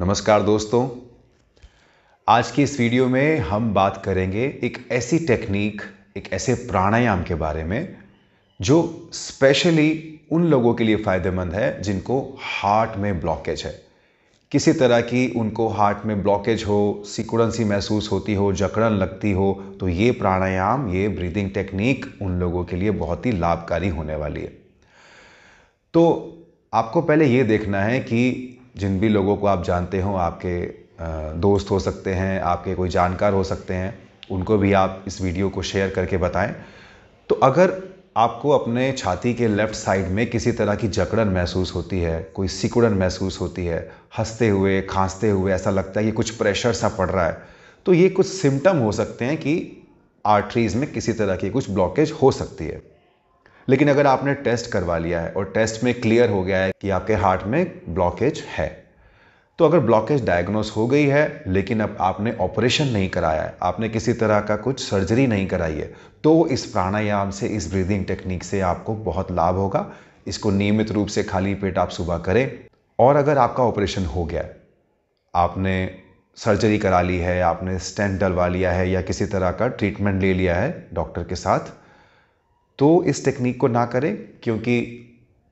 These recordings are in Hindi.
नमस्कार दोस्तों आज की इस वीडियो में हम बात करेंगे एक ऐसी टेक्निक एक ऐसे प्राणायाम के बारे में जो स्पेशली उन लोगों के लिए फ़ायदेमंद है जिनको हार्ट में ब्लॉकेज है किसी तरह की उनको हार्ट में ब्लॉकेज हो सिकुड़न सी महसूस होती हो जकड़न लगती हो तो ये प्राणायाम ये ब्रीदिंग टेक्निक उन लोगों के लिए बहुत ही लाभकारी होने वाली है तो आपको पहले ये देखना है कि जिन भी लोगों को आप जानते हो आपके दोस्त हो सकते हैं आपके कोई जानकार हो सकते हैं उनको भी आप इस वीडियो को शेयर करके बताएं तो अगर आपको अपने छाती के लेफ़्ट साइड में किसी तरह की जकड़न महसूस होती है कोई सिकुड़न महसूस होती है हंसते हुए खांसते हुए ऐसा लगता है कि कुछ प्रेशर सा पड़ रहा है तो ये कुछ सिम्टम हो सकते हैं कि आर्टरीज़ में किसी तरह की कुछ ब्लॉकेज हो सकती है लेकिन अगर आपने टेस्ट करवा लिया है और टेस्ट में क्लियर हो गया है कि आपके हार्ट में ब्लॉकेज है तो अगर ब्लॉकेज डायग्नोस हो गई है लेकिन अब आपने ऑपरेशन नहीं कराया है आपने किसी तरह का कुछ सर्जरी नहीं कराई है तो इस प्राणायाम से इस ब्रीदिंग टेक्निक से आपको बहुत लाभ होगा इसको नियमित रूप से खाली पेट आप सुबह करें और अगर आपका ऑपरेशन हो गया आपने सर्जरी करा ली है आपने स्टेंट डलवा लिया है या किसी तरह का ट्रीटमेंट ले लिया है डॉक्टर के साथ तो इस टेक्निक को ना करें क्योंकि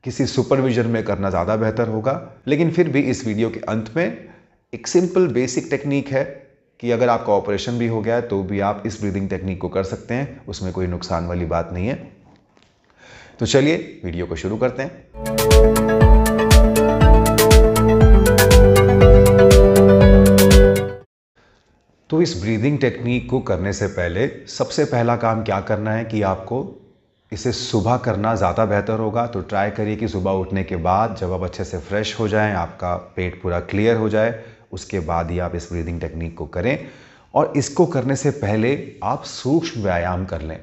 किसी सुपरविजन में करना ज़्यादा बेहतर होगा लेकिन फिर भी इस वीडियो के अंत में एक सिंपल बेसिक टेक्निक है कि अगर आपका ऑपरेशन भी हो गया है तो भी आप इस ब्रीदिंग टेक्निक को कर सकते हैं उसमें कोई नुकसान वाली बात नहीं है तो चलिए वीडियो को शुरू करते हैं तो इस ब्रीदिंग टेक्निक को करने से पहले सबसे पहला काम क्या करना है कि आपको इसे सुबह करना ज़्यादा बेहतर होगा तो ट्राई करिए कि सुबह उठने के बाद जब आप अच्छे से फ्रेश हो जाएं आपका पेट पूरा क्लियर हो जाए उसके बाद ही आप इस ब्रीदिंग टेक्निक को करें और इसको करने से पहले आप सूक्ष्म व्यायाम कर लें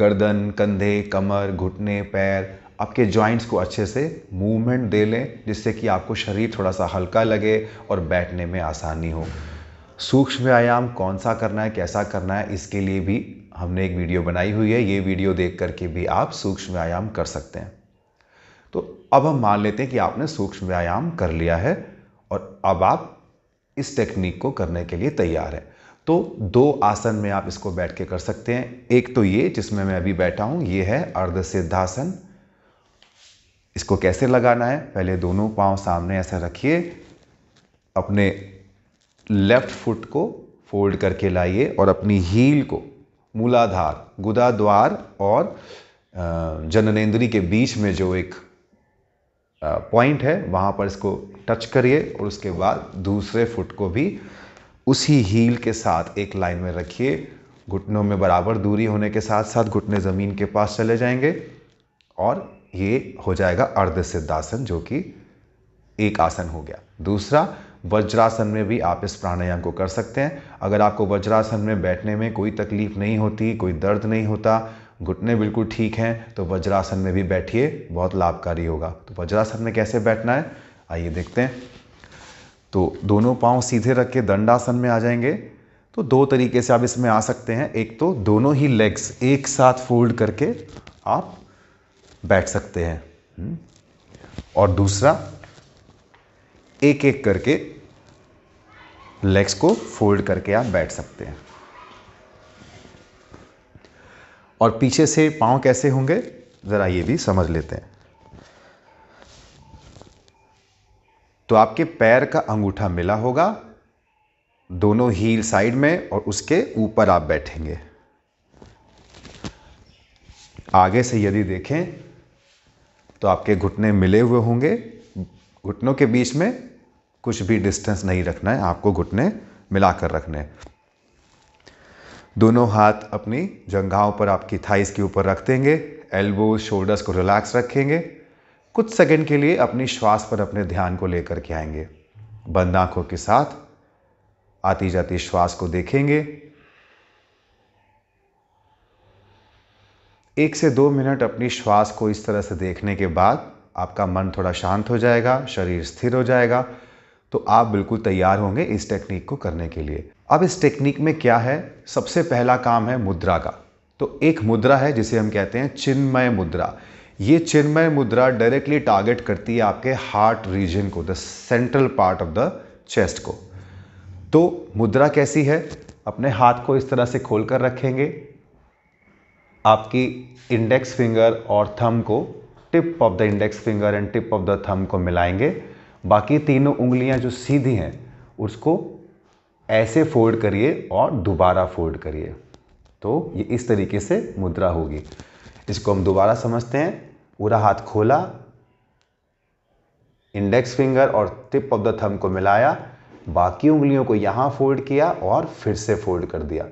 गर्दन कंधे कमर घुटने पैर आपके जॉइंट्स को अच्छे से मूवमेंट दे लें जिससे कि आपको शरीर थोड़ा सा हल्का लगे और बैठने में आसानी हो सूक्ष्म व्यायाम कौन सा करना है कैसा करना है इसके लिए भी हमने एक वीडियो बनाई हुई है ये वीडियो देख करके भी आप सूक्ष्म व्यायाम कर सकते हैं तो अब हम मान लेते हैं कि आपने सूक्ष्म व्यायाम कर लिया है और अब आप इस टेक्निक को करने के लिए तैयार हैं तो दो आसन में आप इसको बैठ के कर सकते हैं एक तो ये जिसमें मैं अभी बैठा हूँ ये है अर्ध सिद्धासन इसको कैसे लगाना है पहले दोनों पाँव सामने ऐसा रखिए अपने लेफ्ट फुट को फोल्ड करके लाइए और अपनी हील को मूलाधार गुदाद्वार और जननेन्द्री के बीच में जो एक पॉइंट है वहाँ पर इसको टच करिए और उसके बाद दूसरे फुट को भी उसी हील के साथ एक लाइन में रखिए घुटनों में बराबर दूरी होने के साथ साथ घुटने ज़मीन के पास चले जाएंगे और ये हो जाएगा अर्ध सिद्धासन जो कि एक आसन हो गया दूसरा वज्रासन में भी आप इस प्राणायाम को कर सकते हैं अगर आपको वज्रासन में बैठने में कोई तकलीफ नहीं होती कोई दर्द नहीं होता घुटने बिल्कुल ठीक हैं तो वज्रासन में भी बैठिए बहुत लाभकारी होगा तो वज्रासन में कैसे बैठना है आइए देखते हैं तो दोनों पाँव सीधे रख के दंडासन में आ जाएंगे तो दो तरीके से आप इसमें आ सकते हैं एक तो दोनों ही लेग्स एक साथ फोल्ड करके आप बैठ सकते हैं हम्म। और दूसरा एक एक करके लेग्स को फोल्ड करके आप बैठ सकते हैं और पीछे से पांव कैसे होंगे ज़रा ये भी समझ लेते हैं तो आपके पैर का अंगूठा मिला होगा दोनों हील साइड में और उसके ऊपर आप बैठेंगे आगे से यदि देखें तो आपके घुटने मिले हुए होंगे घुटनों के बीच में कुछ भी डिस्टेंस नहीं रखना है आपको घुटने मिलाकर रखने दोनों हाथ अपनी जंघाओं पर आपकी थाइस के ऊपर रख देंगे एल्बो शोल्डर्स को रिलैक्स रखेंगे कुछ सेकंड के लिए अपनी श्वास पर अपने ध्यान को लेकर के आएंगे बंद आंखों के साथ आती जाती श्वास को देखेंगे एक से दो मिनट अपनी श्वास को इस तरह से देखने के बाद आपका मन थोड़ा शांत हो जाएगा शरीर स्थिर हो जाएगा तो आप बिल्कुल तैयार होंगे इस टेक्निक को करने के लिए अब इस टेक्निक में क्या है सबसे पहला काम है मुद्रा का तो एक मुद्रा है जिसे हम कहते हैं चिन्मय मुद्रा ये चिन्मय मुद्रा डायरेक्टली टारगेट करती है आपके हार्ट रीजन को the central part of the chest को तो मुद्रा कैसी है अपने हाथ को इस तरह से खोल कर रखेंगे आपकी इंडेक्स फिंगर और थम को tip of the index finger and tip of the thumb को मिलाएंगे बाकी तीनों उंगलियां जो सीधी हैं उसको ऐसे फोल्ड करिए और दोबारा फोल्ड करिए तो ये इस तरीके से मुद्रा होगी इसको हम दोबारा समझते हैं पूरा हाथ खोला इंडेक्स फिंगर और टिप ऑफ द थंब को मिलाया बाकी उंगलियों को यहाँ फोल्ड किया और फिर से फोल्ड कर दिया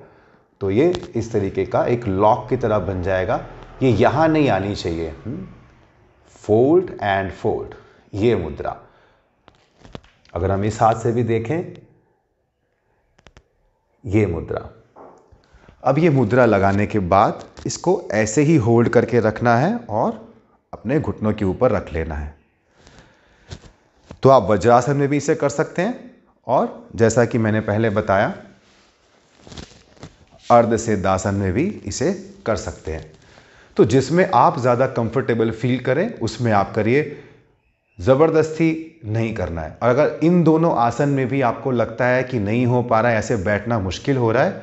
तो ये इस तरीके का एक लॉक की तरह बन जाएगा ये यहाँ नहीं आनी चाहिए हम्म। फोल्ड एंड फोल्ड ये मुद्रा अगर हम इस हाथ से भी देखें ये मुद्रा अब ये मुद्रा लगाने के बाद इसको ऐसे ही होल्ड करके रखना है और अपने घुटनों के ऊपर रख लेना है तो आप वज्रासन में भी इसे कर सकते हैं और जैसा कि मैंने पहले बताया अर्ध से दासन में भी इसे कर सकते हैं तो जिसमें आप ज़्यादा कंफर्टेबल फील करें उसमें आप करिए ज़बरदस्ती नहीं करना है और अगर इन दोनों आसन में भी आपको लगता है कि नहीं हो पा रहा है ऐसे बैठना मुश्किल हो रहा है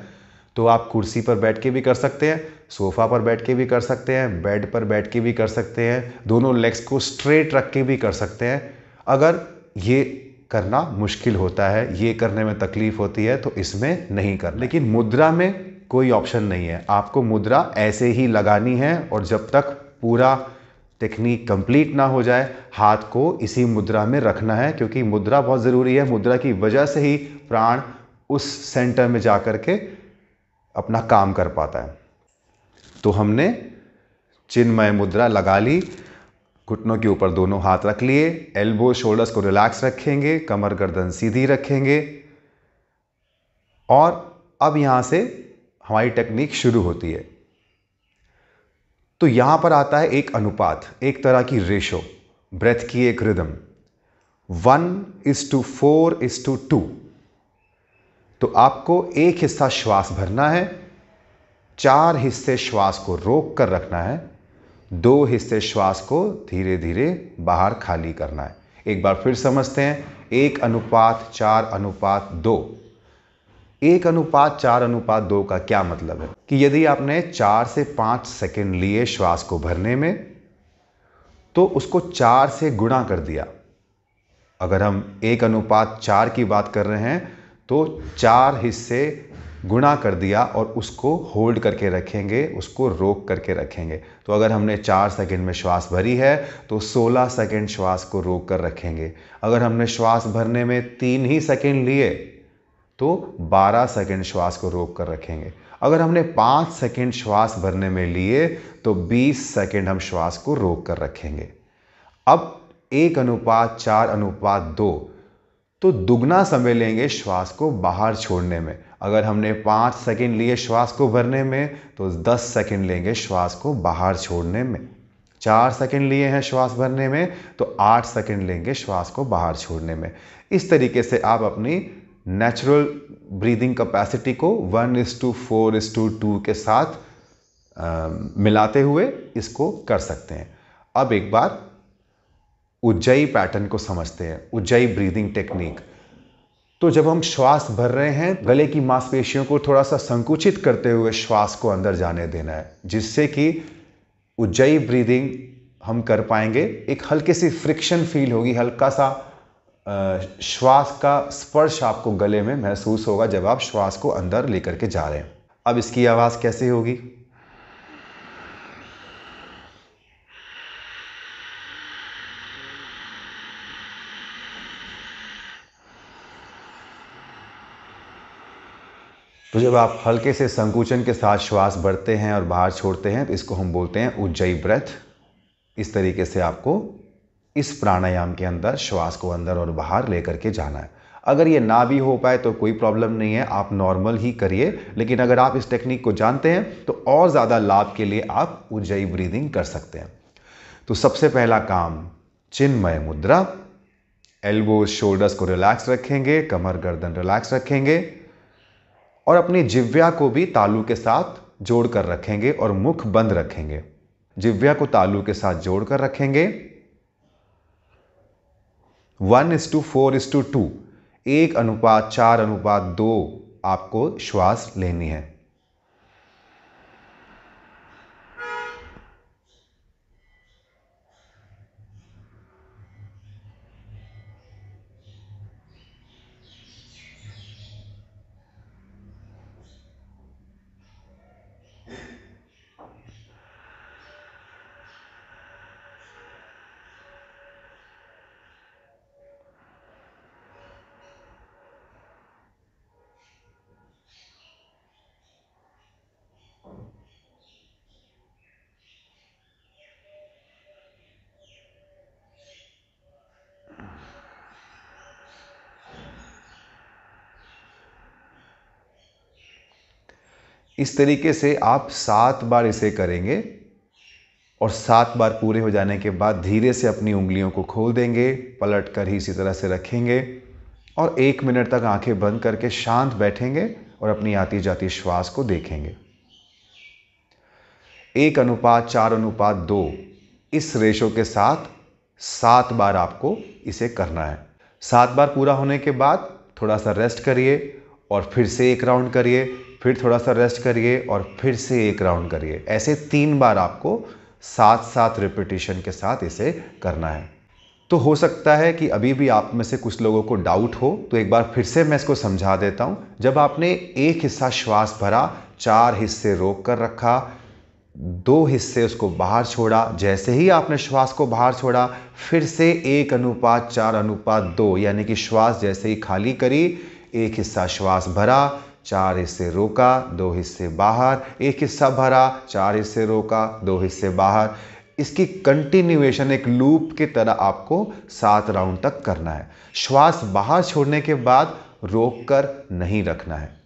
तो आप कुर्सी पर बैठ के भी कर सकते हैं सोफ़ा पर बैठ के भी कर सकते हैं बेड पर बैठ के भी कर सकते हैं दोनों लेग्स को स्ट्रेट रख के भी कर सकते हैं अगर ये करना मुश्किल होता है ये करने में तकलीफ़ होती है तो इसमें नहीं कर लेकिन मुद्रा में कोई ऑप्शन नहीं है आपको मुद्रा ऐसे ही लगानी है और जब तक पूरा टेक्निक कंप्लीट ना हो जाए हाथ को इसी मुद्रा में रखना है क्योंकि मुद्रा बहुत ज़रूरी है मुद्रा की वजह से ही प्राण उस सेंटर में जा कर के अपना काम कर पाता है तो हमने चिन्मय मुद्रा लगा ली घुटनों के ऊपर दोनों हाथ रख लिए एल्बो शोल्डर्स को रिलैक्स रखेंगे कमर गर्दन सीधी रखेंगे और अब यहाँ से हमारी टेक्निक शुरू होती है तो यहां पर आता है एक अनुपात एक तरह की रेशो ब्रेथ की एक rhythm one is to four is to two तो आपको एक हिस्सा श्वास भरना है चार हिस्से श्वास को रोक कर रखना है दो हिस्से श्वास को धीरे धीरे बाहर खाली करना है एक बार फिर समझते हैं एक अनुपात चार अनुपात दो एक अनुपात चार अनुपात दो का क्या मतलब है कि यदि आपने चार से पांच सेकेंड लिए श्वास को भरने में तो उसको चार से गुणा कर दिया अगर हम एक अनुपात चार की बात कर रहे हैं तो चार हिस्से गुणा कर दिया और उसको होल्ड करके रखेंगे उसको रोक करके रखेंगे तो अगर हमने चार सेकेंड में श्वास भरी है तो सोलह सेकेंड श्वास को रोक कर रखेंगे अगर हमने श्वास भरने में तीन ही सेकेंड लिए तो 12 सेकंड श्वास को रोक कर रखेंगे अगर हमने 5 सेकंड श्वास भरने में लिए तो 20 सेकंड हम श्वास को रोक कर रखेंगे अब एक अनुपात चार अनुपात दो तो दुगना समय लेंगे श्वास को बाहर छोड़ने में अगर हमने पाँच सेकंड लिए श्वास को भरने में तो दस सेकंड लेंगे श्वास को बाहर छोड़ने में चार सेकेंड लिए हैं श्वास भरने में तो आठ सेकेंड लेंगे श्वास को बाहर छोड़ने में इस तरीके से आप अपनी नेचुरल ब्रीदिंग कैपेसिटी को one is to four is to two के साथ आ, मिलाते हुए इसको कर सकते हैं अब एक बार उज्जयी पैटर्न को समझते हैं उज्जयी ब्रीदिंग टेक्निक तो जब हम श्वास भर रहे हैं गले की मांसपेशियों को थोड़ा सा संकुचित करते हुए श्वास को अंदर जाने देना है जिससे कि उज्जयी ब्रीदिंग हम कर पाएंगे एक हल्की सी फ्रिक्शन फील होगी हल्का सा श्वास का स्पर्श आपको गले में महसूस होगा जब आप श्वास को अंदर लेकर के जा रहे हैं अब इसकी आवाज़ कैसे होगी तो जब आप हल्के से संकुचन के साथ श्वास बढ़ते हैं और बाहर छोड़ते हैं तो इसको हम बोलते हैं उज्जयी ब्रथ इस तरीके से आपको इस प्राणायाम के अंदर श्वास को अंदर और बाहर लेकर के जाना है अगर ये ना भी हो पाए तो कोई प्रॉब्लम नहीं है आप नॉर्मल ही करिए लेकिन अगर आप इस टेक्निक को जानते हैं तो और ज़्यादा लाभ के लिए आप ऊर्जाई ब्रीदिंग कर सकते हैं तो सबसे पहला काम चिन्मय मुद्रा एल्बो शोल्डर्स को रिलैक्स रखेंगे कमर गर्दन रिलैक्स रखेंगे और अपनी जिव्या को भी तालू के साथ जोड़ कर रखेंगे और मुख बंद रखेंगे जिव्या को तालू के साथ जोड़ कर रखेंगे one is to four is to two एक अनुपात चार अनुपात दो आपको श्वास लेनी है इस तरीके से आप सात बार इसे करेंगे और सात बार पूरे हो जाने के बाद धीरे से अपनी उंगलियों को खोल देंगे पलट कर ही इसी तरह से रखेंगे और एक मिनट तक आंखें बंद करके शांत बैठेंगे और अपनी आती जाती श्वास को देखेंगे एक अनुपात चार अनुपात दो इस रेशो के साथ सात बार आपको इसे करना है सात बार पूरा होने के बाद थोड़ा सा रेस्ट करिए और फिर से एक राउंड करिए फिर थोड़ा सा रेस्ट करिए और फिर से एक राउंड करिए ऐसे तीन बार आपको साथ साथ रिपीटेशन के साथ इसे करना है तो हो सकता है कि अभी भी आप में से कुछ लोगों को डाउट हो तो एक बार फिर से मैं इसको समझा देता हूँ जब आपने एक हिस्सा श्वास भरा चार हिस्से रोक कर रखा दो हिस्से उसको बाहर छोड़ा जैसे ही आपने श्वास को बाहर छोड़ा फिर से एक अनुपात चार अनुपात दो यानी कि श्वास जैसे ही खाली करी एक हिस्सा श्वास भरा चार हिस्से रोका दो हिस्से बाहर एक हिस्सा भरा चार हिस्से रोका दो हिस्से बाहर इसकी कंटिन्यूएशन एक लूप की तरह आपको सात राउंड तक करना है श्वास बाहर छोड़ने के बाद रोक कर नहीं रखना है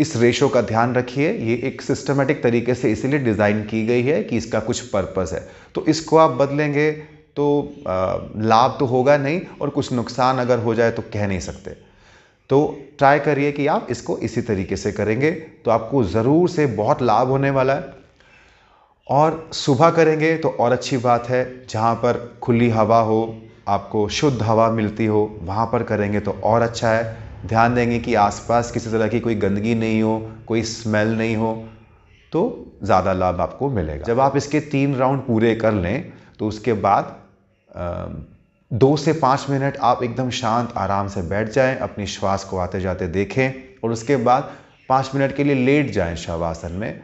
इस रेशो का ध्यान रखिए ये एक सिस्टमेटिक तरीके से इसीलिए डिज़ाइन की गई है कि इसका कुछ पर्पस है तो इसको आप बदलेंगे तो लाभ तो होगा नहीं और कुछ नुकसान अगर हो जाए तो कह नहीं सकते तो ट्राई करिए कि आप इसको इसी तरीके से करेंगे तो आपको ज़रूर से बहुत लाभ होने वाला है और सुबह करेंगे तो और अच्छी बात है जहाँ पर खुली हवा हो आपको शुद्ध हवा मिलती हो वहाँ पर करेंगे तो और अच्छा है ध्यान देंगे कि आसपास किसी तरह की कोई गंदगी नहीं हो कोई स्मेल नहीं हो तो ज़्यादा लाभ आपको मिलेगा जब आप इसके तीन राउंड पूरे कर लें तो उसके बाद दो से पाँच मिनट आप एकदम शांत आराम से बैठ जाएं अपनी श्वास को आते जाते देखें और उसके बाद पाँच मिनट के लिए लेट जाएं शवासन में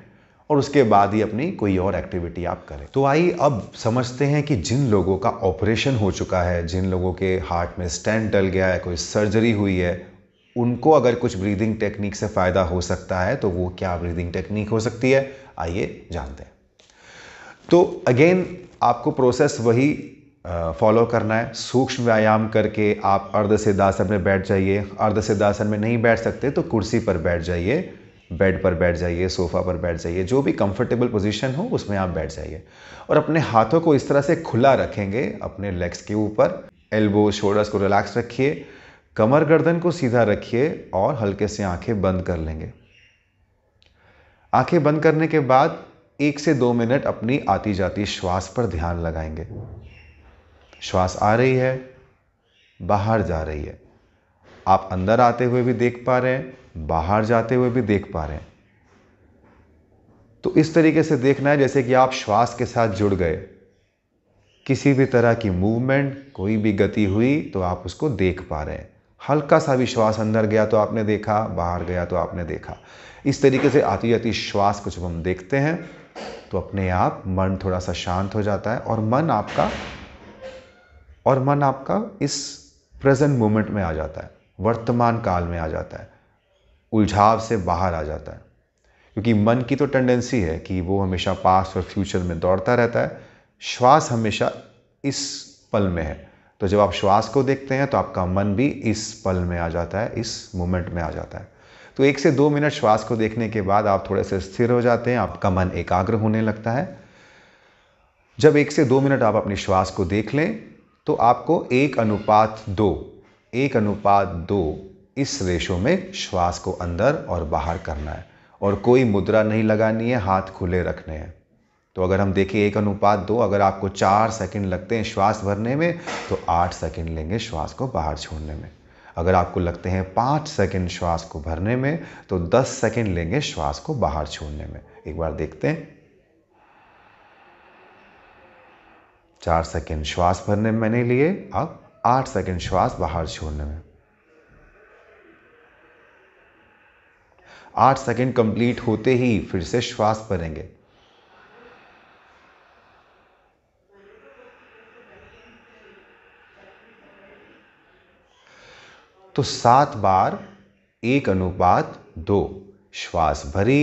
और उसके बाद ही अपनी कोई और एक्टिविटी आप करें तो आइए अब समझते हैं कि जिन लोगों का ऑपरेशन हो चुका है जिन लोगों के हार्ट में स्टैंड डल गया है कोई सर्जरी हुई है उनको अगर कुछ ब्रीदिंग टेक्निक से फ़ायदा हो सकता है तो वो क्या ब्रीदिंग टेक्निक हो सकती है आइए जानते हैं तो अगेन आपको प्रोसेस वही फॉलो करना है सूक्ष्म व्यायाम करके आप अर्ध सिद्धासन में बैठ जाइए अर्ध सिद्धासन में नहीं बैठ सकते तो कुर्सी पर बैठ जाइए बेड पर बैठ जाइए सोफ़ा पर बैठ जाइए जो भी कंफर्टेबल पोजीशन हो उसमें आप बैठ जाइए और अपने हाथों को इस तरह से खुला रखेंगे अपने लेग्स के ऊपर एल्बो शोल्डर्स को रिलैक्स रखिए कमर गर्दन को सीधा रखिए और हल्के से आंखें बंद कर लेंगे आंखें बंद करने के बाद एक से दो मिनट अपनी आती जाती श्वास पर ध्यान लगाएंगे श्वास आ रही है बाहर जा रही है आप अंदर आते हुए भी देख पा रहे हैं बाहर जाते हुए भी देख पा रहे हैं तो इस तरीके से देखना है जैसे कि आप श्वास के साथ जुड़ गए किसी भी तरह की मूवमेंट कोई भी गति हुई तो आप उसको देख पा रहे हैं हल्का सा भी श्वास अंदर गया तो आपने देखा बाहर गया तो आपने देखा इस तरीके से आती जाती श्वास को जब हम देखते हैं तो अपने आप मन थोड़ा सा शांत हो जाता है और मन आपका और मन आपका इस प्रेजेंट मोमेंट में आ जाता है वर्तमान काल में आ जाता है उलझाव से बाहर आ जाता है क्योंकि मन की तो टेंडेंसी है कि वो हमेशा पास और फ्यूचर में दौड़ता रहता है श्वास हमेशा इस पल में है तो जब आप श्वास को देखते हैं तो आपका मन भी इस पल में आ जाता है इस मोमेंट में आ जाता है तो एक से दो मिनट श्वास को देखने के बाद आप थोड़े से स्थिर हो जाते हैं आपका मन एकाग्र होने लगता है जब एक से दो मिनट आप अपनी श्वास को देख लें तो आपको एक अनुपात दो एक अनुपात दो इस रेशो में श्वास को अंदर और बाहर करना है और कोई मुद्रा नहीं लगानी है हाथ खुले रखने हैं तो अगर हम देखें एक अनुपात दो अगर आपको चार सेकंड लगते हैं श्वास भरने में तो आठ सेकंड लेंगे श्वास को बाहर छोड़ने में अगर आपको लगते हैं पाँच सेकेंड श्वास को भरने में तो दस सेकेंड लेंगे श्वास को बाहर छोड़ने में एक बार देखते हैं चार सेकेंड श्वास भरने में मैंने लिए अब आठ सेकेंड श्वास बाहर छोड़ने में आठ सेकेंड कंप्लीट होते ही फिर से श्वास भरेंगे तो सात बार एक अनुपात दो श्वास भरी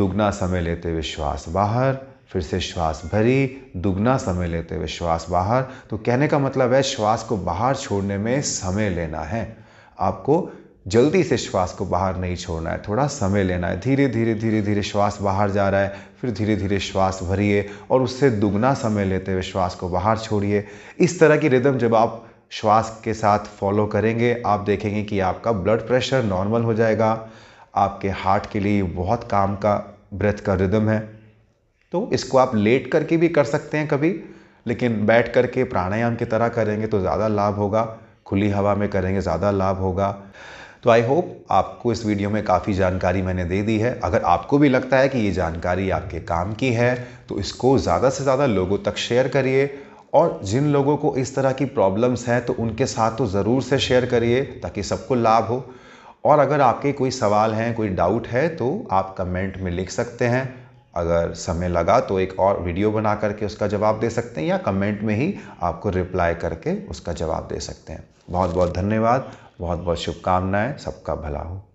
दुगना समय लेते हुए श्वास बाहर फिर से श्वास भरी दुगना समय लेते हुए श्वास बाहर तो कहने का मतलब है श्वास को बाहर छोड़ने में समय लेना है आपको जल्दी से श्वास को बाहर नहीं छोड़ना है थोड़ा समय लेना है धीरे धीरे धीरे धीरे श्वास बाहर जा रहा है फिर धीरे धीरे श्वास भरिए और उससे दुगना समय लेते हुए श्वास को बाहर छोड़िए इस तरह की रिदम जब आप श्वास के साथ फॉलो करेंगे आप देखेंगे कि आपका ब्लड प्रेशर नॉर्मल हो जाएगा आपके हार्ट के लिए बहुत काम का ब्रेथ का रिदम है तो इसको आप लेट करके भी कर सकते हैं कभी लेकिन बैठ करके प्राणायाम की तरह करेंगे तो ज़्यादा लाभ होगा खुली हवा में करेंगे ज़्यादा लाभ होगा तो आई होप आपको इस वीडियो में काफ़ी जानकारी मैंने दे दी है अगर आपको भी लगता है कि ये जानकारी आपके काम की है तो इसको ज़्यादा से ज़्यादा लोगों तक शेयर करिए और जिन लोगों को इस तरह की प्रॉब्लम्स हैं तो उनके साथ तो ज़रूर से शेयर करिए ताकि सबको लाभ हो और अगर आपके कोई सवाल हैं कोई डाउट है तो आप कमेंट में लिख सकते हैं अगर समय लगा तो एक और वीडियो बना करके उसका जवाब दे सकते हैं या कमेंट में ही आपको रिप्लाई करके उसका जवाब दे सकते हैं बहुत बहुत धन्यवाद बहुत बहुत शुभकामनाएं सबका भला हो